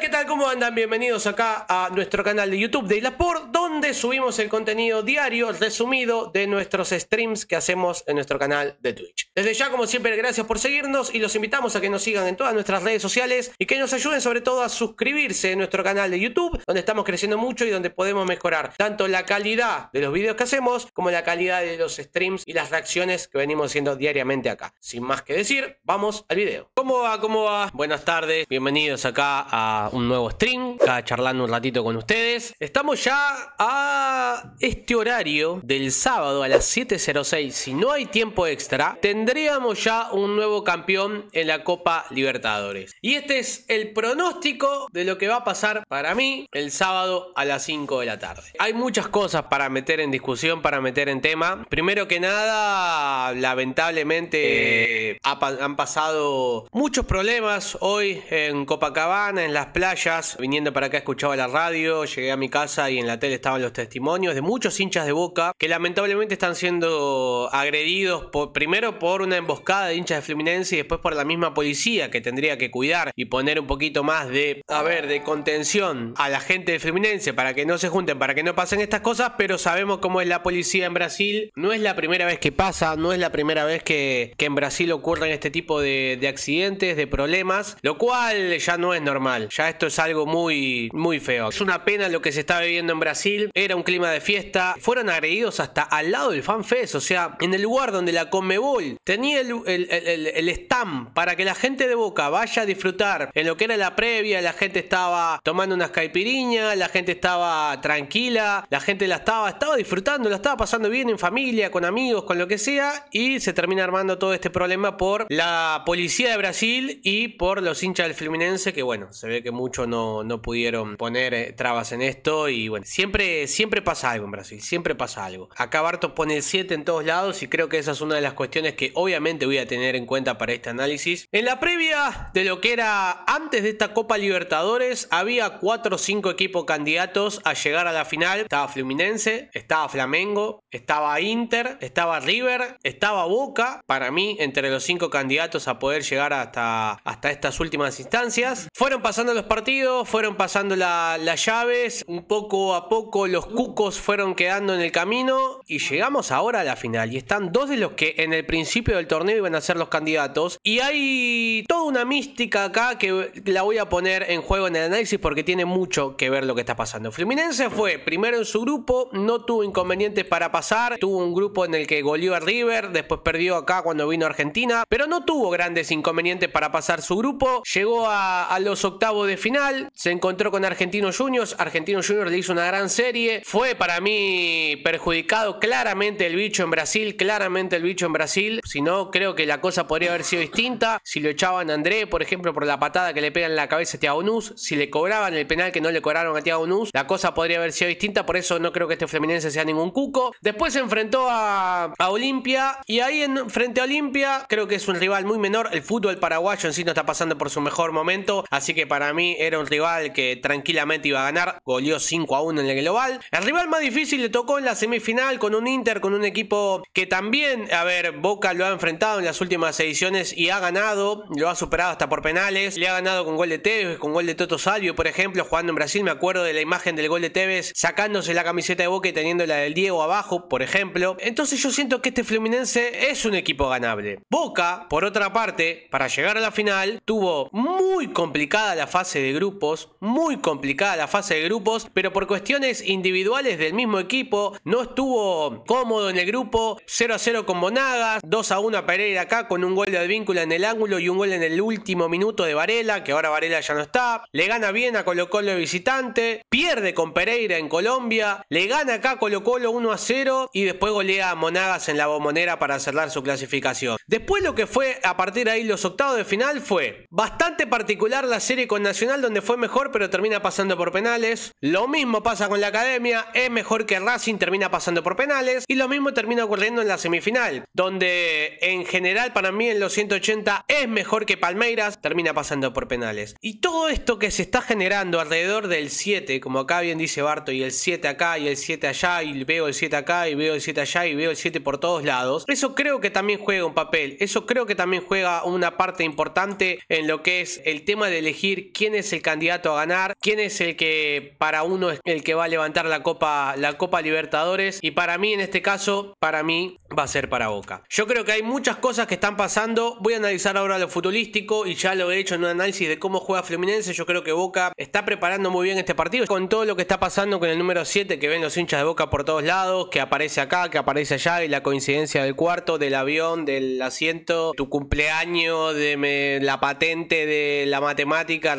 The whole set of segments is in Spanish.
¿qué tal? ¿Cómo andan? Bienvenidos acá a nuestro canal de YouTube de Ilapor, donde subimos el contenido diario resumido de nuestros streams que hacemos en nuestro canal de Twitch. Desde ya, como siempre, gracias por seguirnos y los invitamos a que nos sigan en todas nuestras redes sociales y que nos ayuden sobre todo a suscribirse en nuestro canal de YouTube, donde estamos creciendo mucho y donde podemos mejorar tanto la calidad de los videos que hacemos como la calidad de los streams y las reacciones que venimos haciendo diariamente acá. Sin más que decir, vamos al video. ¿Cómo va? ¿Cómo va? Buenas tardes, bienvenidos acá a un nuevo stream, charlando un ratito con ustedes. Estamos ya a este horario del sábado a las 7.06. Si no hay tiempo extra, tendríamos ya un nuevo campeón en la Copa Libertadores. Y este es el pronóstico de lo que va a pasar para mí el sábado a las 5 de la tarde. Hay muchas cosas para meter en discusión, para meter en tema. Primero que nada, lamentablemente eh, han pasado muchos problemas hoy en Copacabana, en las playas, viniendo para acá escuchaba la radio, llegué a mi casa y en la tele estaban los testimonios de muchos hinchas de Boca que lamentablemente están siendo agredidos por, primero por una emboscada de hinchas de Fluminense y después por la misma policía que tendría que cuidar y poner un poquito más de, a ver, de contención a la gente de Fluminense para que no se junten, para que no pasen estas cosas, pero sabemos cómo es la policía en Brasil, no es la primera vez que pasa, no es la primera vez que, en Brasil ocurren este tipo de, de accidentes, de problemas, lo cual ya no es normal, ya esto es algo muy, muy feo. Es una pena lo que se está viviendo en Brasil. Era un clima de fiesta. Fueron agredidos hasta al lado del FanFest. O sea, en el lugar donde la Conmebol tenía el, el, el, el stand para que la gente de Boca vaya a disfrutar. En lo que era la previa, la gente estaba tomando unas caipiriñas, la gente estaba tranquila, la gente la estaba, estaba disfrutando, la estaba pasando bien en familia, con amigos, con lo que sea. Y se termina armando todo este problema por la policía de Brasil y por los hinchas del Fluminense, que bueno, se ve que mucho no, pudieron poner eh, trabas en esto. Y bueno, siempre, siempre pasa algo en Brasil, siempre pasa algo. Acá Bartos pone el 7 en todos lados y creo que esa es una de las cuestiones que obviamente voy a tener en cuenta para este análisis. En la previa de lo que era antes de esta Copa Libertadores, había 4 o 5 equipos candidatos a llegar a la final. Estaba Fluminense, estaba Flamengo, estaba Inter, estaba River, estaba Boca. Para mí, entre los 5 candidatos a poder llegar hasta, hasta estas últimas instancias. Fueron pasando partidos, fueron pasando las llaves, un poco a poco los cucos fueron quedando en el camino y llegamos ahora a la final. Y están dos de los que en el principio del torneo iban a ser los candidatos. Y hay toda una mística acá que la voy a poner en juego en el análisis porque tiene mucho que ver lo que está pasando. Fluminense fue primero en su grupo, no tuvo inconvenientes para pasar, tuvo un grupo en el que goleó a River, después perdió acá cuando vino Argentina, pero no tuvo grandes inconvenientes para pasar su grupo, llegó a, a los octavos de de final, se encontró con Argentinos Juniors, Argentino Juniors le hizo una gran serie, fue para mí perjudicado claramente el bicho en Brasil, claramente el bicho en Brasil, si no creo que la cosa podría haber sido distinta, si lo echaban a André, por ejemplo, por la patada que le pegan en la cabeza a Thiago Nuz, si le cobraban el penal que no le cobraron a Thiago Nuz, la cosa podría haber sido distinta, por eso no creo que este Fluminense sea ningún cuco. Después se enfrentó a, a Olimpia y ahí en, frente a Olimpia creo que es un rival muy menor, el fútbol paraguayo en sí no está pasando por su mejor momento, así que para mí era un rival que tranquilamente iba a ganar. Goleó 5 a 1 en el global. El rival más difícil le tocó en la semifinal con un Inter, con un equipo que también, a ver, Boca lo ha enfrentado en las últimas ediciones y ha ganado, lo ha superado hasta por penales. Le ha ganado con gol de Tevez, con gol de Toto Salvio, por ejemplo, jugando en Brasil. Me acuerdo de la imagen del gol de Tevez sacándose la camiseta de Boca y teniendo la del Diego abajo, por ejemplo. Entonces yo siento que este Fluminense es un equipo ganable. Boca, por otra parte, para llegar a la final, tuvo muy complicada la fase de grupos, muy complicada la fase de grupos, pero por cuestiones individuales del mismo equipo, no estuvo cómodo en el grupo, 0 a 0 con Monagas, 2 a 1 a Pereira acá con un gol de vínculo en el ángulo y un gol en el último minuto de Varela, que ahora Varela ya no está, le gana bien a Colo Colo visitante, pierde con Pereira en Colombia, le gana acá Colo Colo 1 a 0 y después golea a Monagas en la bombonera para cerrar su clasificación. Después lo que fue a partir de ahí los octavos de final fue bastante particular la serie con Nacional donde fue mejor pero termina pasando por penales. Lo mismo pasa con la Academia, es mejor que Racing, termina pasando por penales. Y lo mismo termina ocurriendo en la semifinal, donde en general para mí en los 180 es mejor que Palmeiras, termina pasando por penales. Y todo esto que se está generando alrededor del 7, como acá bien dice Barto, y el 7 acá y el 7 allá, y veo el 7 acá y veo el 7 allá y veo el 7 por todos lados, eso creo que también juega un papel, eso creo que también juega una parte importante en lo que es el tema de elegir quién es el candidato a ganar, quién es el que para uno es el que va a levantar la Copa, la Copa Libertadores y para mí en este caso, para mí va a ser para Boca. Yo creo que hay muchas cosas que están pasando, voy a analizar ahora lo futbolístico y ya lo he hecho en un análisis de cómo juega Fluminense, yo creo que Boca está preparando muy bien este partido con todo lo que está pasando con el número 7 que ven los hinchas de Boca por todos lados, que aparece acá, que aparece allá y la coincidencia del cuarto, del avión, del asiento, tu cumpleaños, de la patente de la matemática,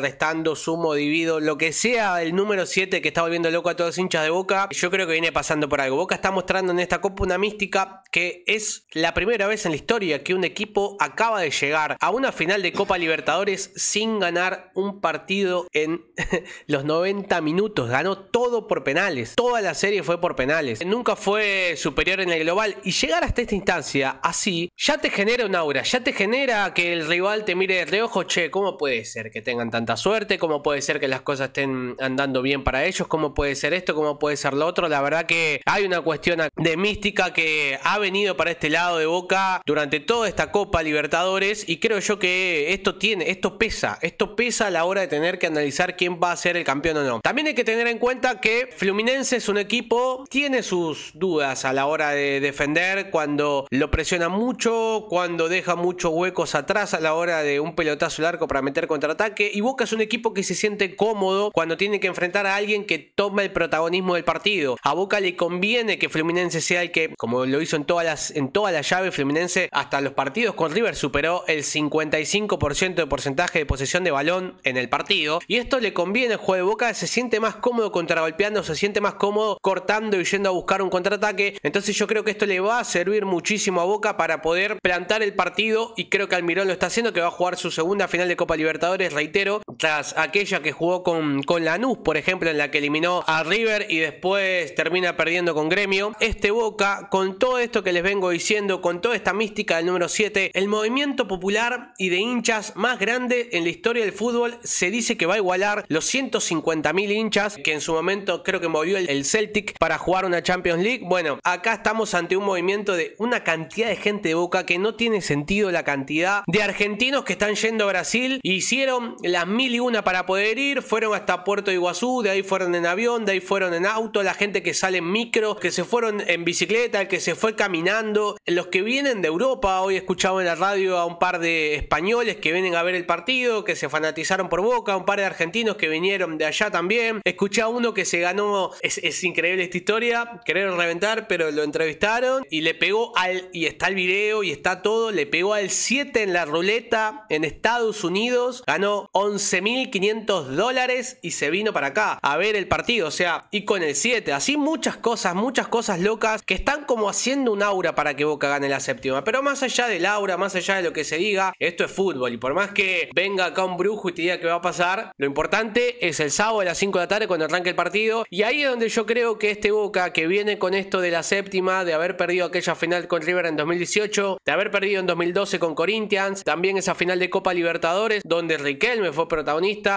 sumo, divido, lo que sea el número 7 que está volviendo loco a todos los hinchas de Boca, yo creo que viene pasando por algo. Boca está mostrando en esta Copa una mística que es la primera vez en la historia que un equipo acaba de llegar a una final de Copa Libertadores sin ganar un partido en los 90 minutos. Ganó todo por penales. Toda la serie fue por penales. Nunca fue superior en el global y llegar hasta esta instancia así ya te genera un aura, ya te genera que el rival te mire de reojo, che, ¿cómo puede ser que tengan tanta suerte? cómo puede ser que las cosas estén andando bien para ellos, cómo puede ser esto, cómo puede ser lo otro. La verdad que hay una cuestión de mística que ha venido para este lado de Boca durante toda esta Copa Libertadores y creo yo que esto tiene, esto pesa, esto pesa a la hora de tener que analizar quién va a ser el campeón o no. También hay que tener en cuenta que Fluminense es un equipo, tiene sus dudas a la hora de defender cuando lo presiona mucho, cuando deja muchos huecos atrás a la hora de un pelotazo largo para meter contraataque y Boca un equipo que se siente cómodo cuando tiene que enfrentar a alguien que toma el protagonismo del partido. A Boca le conviene que Fluminense sea el que, como lo hizo en todas las, en la llave, Fluminense hasta los partidos con River superó el 55% de porcentaje de posesión de balón en el partido. Y esto le conviene al juego de Boca, se siente más cómodo contragolpeando, se siente más cómodo cortando y yendo a buscar un contraataque. Entonces yo creo que esto le va a servir muchísimo a Boca para poder plantar el partido y creo que Almirón lo está haciendo, que va a jugar su segunda final de Copa Libertadores, reitero tras aquella que jugó con, con Lanús, por ejemplo, en la que eliminó a River y después termina perdiendo con Gremio. Este Boca, con todo esto que les vengo diciendo, con toda esta mística del número 7, el movimiento popular y de hinchas más grande en la historia del fútbol, se dice que va a igualar los 150.000 hinchas que en su momento creo que movió el, Celtic para jugar una Champions League. Bueno, acá estamos ante un movimiento de una cantidad de gente de Boca que no tiene sentido la cantidad de argentinos que están yendo a Brasil. Hicieron las mil una para poder ir. Fueron hasta Puerto Iguazú, de ahí fueron en avión, de ahí fueron en auto, la gente que sale en micro, que se fueron en bicicleta, que se fue caminando, los que vienen de Europa. Hoy escuchaba en la radio a un par de españoles que vienen a ver el partido, que se fanatizaron por boca, un par de argentinos que vinieron de allá también. Escuché a uno que se ganó, es, increíble esta historia, querer reventar, pero lo entrevistaron y le pegó al, y está el video y está todo, le pegó al 7 en la ruleta en Estados Unidos, ganó 11 1500 dólares y se vino para acá a ver el partido, o sea, y con el 7. Así muchas cosas, muchas cosas locas que están como haciendo un aura para que Boca gane la séptima. Pero más allá del aura, más allá de lo que se diga, esto es fútbol. Y por más que venga acá un brujo y te diga que va a pasar, lo importante es el sábado a las 5 de la tarde cuando arranque el partido. Y ahí es donde yo creo que este Boca que viene con esto de la séptima, de haber perdido aquella final con River en 2018, de haber perdido en 2012 con Corinthians, también esa final de Copa Libertadores, donde Riquelme fue protagonista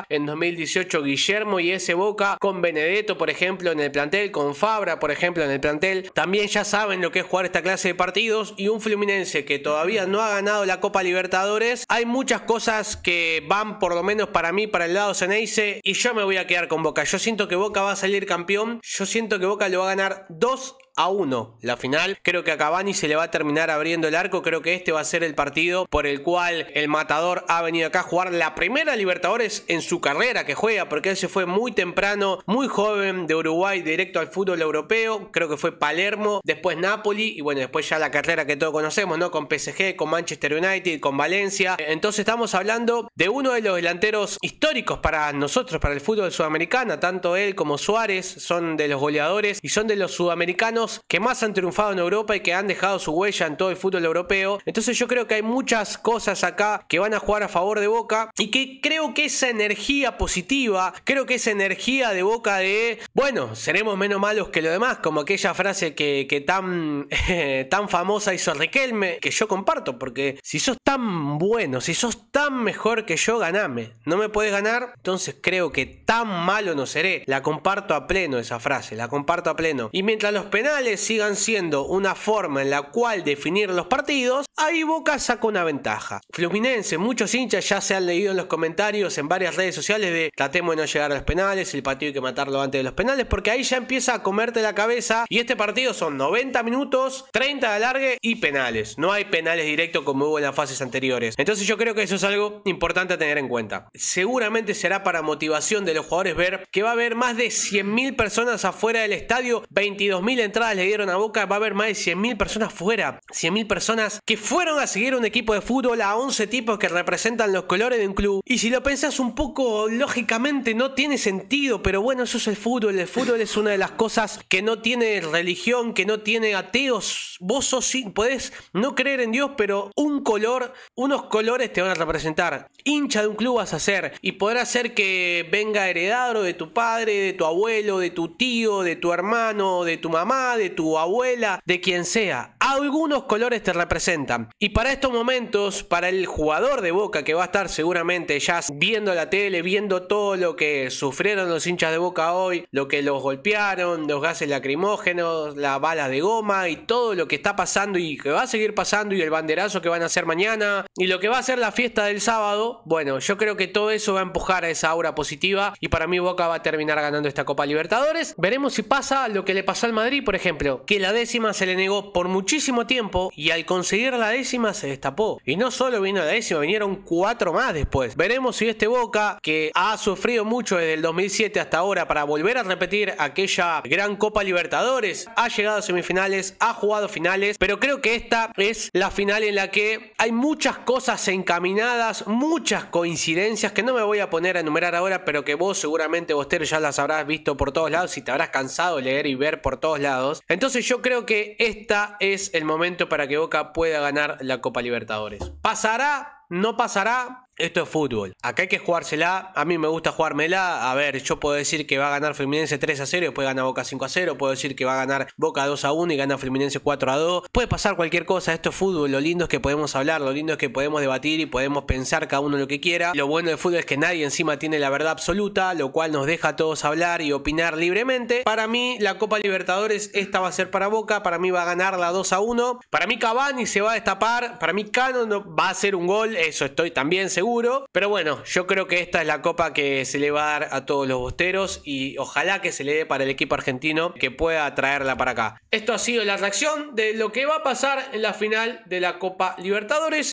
en 2018 Guillermo y ese Boca con Benedetto, por ejemplo, en el plantel, con Fabra, por ejemplo, en el plantel. También ya saben lo que es jugar esta clase de partidos y un Fluminense que todavía no ha ganado la Copa Libertadores. Hay muchas cosas que van por lo menos para mí para el lado Zeneise y yo me voy a quedar con Boca. Yo siento que Boca va a salir campeón. Yo siento que Boca lo va a ganar 2 a uno la final. Creo que a Cavani se le va a terminar abriendo el arco. Creo que este va a ser el partido por el cual el matador ha venido acá a jugar la primera Libertadores en su carrera que juega, porque él se fue muy temprano, muy joven de Uruguay directo al fútbol europeo. Creo que fue Palermo, después Napoli y bueno, después ya la carrera que todos conocemos, ¿no? Con PSG, con Manchester United, con Valencia. Entonces estamos hablando de uno de los delanteros históricos para nosotros, para el fútbol sudamericano. Tanto él como Suárez son de los goleadores y son de los sudamericanos que más han triunfado en Europa y que han dejado su huella en todo el fútbol europeo. Entonces yo creo que hay muchas cosas acá que van a jugar a favor de Boca y que creo que esa energía positiva, creo que esa energía de Boca de, bueno, seremos menos malos que lo demás, como aquella frase que, tan, eh, tan famosa hizo Riquelme, que yo comparto, porque si sos tan bueno, si sos tan mejor que yo, ganame. No me puedes ganar, entonces creo que tan malo no seré. La comparto a pleno esa frase, la comparto a pleno. Y mientras los penales sigan siendo una forma en la cual definir los partidos, ahí Boca saca una ventaja. Fluminense, muchos hinchas ya se han leído en los comentarios en varias redes sociales de tratemos de no llegar a los penales, el partido hay que matarlo antes de los penales, porque ahí ya empieza a comerte la cabeza y este partido son 90 minutos, 30 de alargue y penales. No hay penales directos como hubo en las fases anteriores. Entonces yo creo que eso es algo importante a tener en cuenta. Seguramente será para motivación de los jugadores ver que va a haber más de 100.000 personas afuera del estadio, 22.000 entradas le dieron a Boca, va a haber más de 100.000 personas fuera. 100.000 personas que fueron a seguir un equipo de fútbol a 11 tipos que representan los colores de un club. Y si lo pensás un poco lógicamente no tiene sentido, pero bueno, eso es el fútbol. El fútbol es una de las cosas que no tiene religión, que no tiene ateos. Vos sos, podés no creer en Dios, pero un color, unos colores te van a representar. Hincha de un club vas a ser y podrá ser que venga heredado de tu padre, de tu abuelo, de tu tío, de tu hermano, de tu mamá, de tu abuela, de quien sea algunos colores te representan. Y para estos momentos, para el jugador de Boca que va a estar seguramente ya viendo la tele, viendo todo lo que sufrieron los hinchas de Boca hoy, lo que los golpearon, los gases lacrimógenos, la bala de goma y todo lo que está pasando y que va a seguir pasando y el banderazo que van a hacer mañana y lo que va a ser la fiesta del sábado, bueno, yo creo que todo eso va a empujar a esa aura positiva y para mí Boca va a terminar ganando esta Copa Libertadores. Veremos si pasa lo que le pasó al Madrid, por ejemplo, que la décima se le negó por muchísimo tiempo y al conseguir la décima se destapó. Y no solo vino la décima, vinieron cuatro más después. Veremos si este Boca, que ha sufrido mucho desde el 2007 hasta ahora para volver a repetir aquella gran Copa Libertadores, ha llegado a semifinales, ha jugado finales, pero creo que esta es la final en la que hay muchas cosas encaminadas, muchas coincidencias que no me voy a poner a enumerar ahora, pero que vos seguramente, Bostero, ya las habrás visto por todos lados y te habrás cansado de leer y ver por todos lados. Entonces yo creo que esta es el momento para que Boca pueda ganar la Copa Libertadores. ¿Pasará? ¿No pasará? Esto es fútbol. Acá hay que jugársela. A mí me gusta jugármela. A ver, yo puedo decir que va a ganar Fluminense 3 a 0 y después gana Boca 5 a 0. Puedo decir que va a ganar Boca 2 a 1 y gana Fluminense 4 a 2. Puede pasar cualquier cosa. Esto es fútbol. Lo lindo es que podemos hablar, lo lindo es que podemos debatir y podemos pensar cada uno lo que quiera. Lo bueno del fútbol es que nadie encima tiene la verdad absoluta, lo cual nos deja a todos hablar y opinar libremente. Para mí, la Copa Libertadores, esta va a ser para Boca. Para mí va a ganar la 2 a 1. Para mí, Cavani se va a destapar. Para mí, Cano va a ser un gol. Eso estoy también seguro pero bueno, yo creo que esta es la copa que se le va a dar a todos los bosteros y ojalá que se le dé para el equipo argentino que pueda traerla para acá. Esto ha sido la reacción de lo que va a pasar en la final de la Copa Libertadores.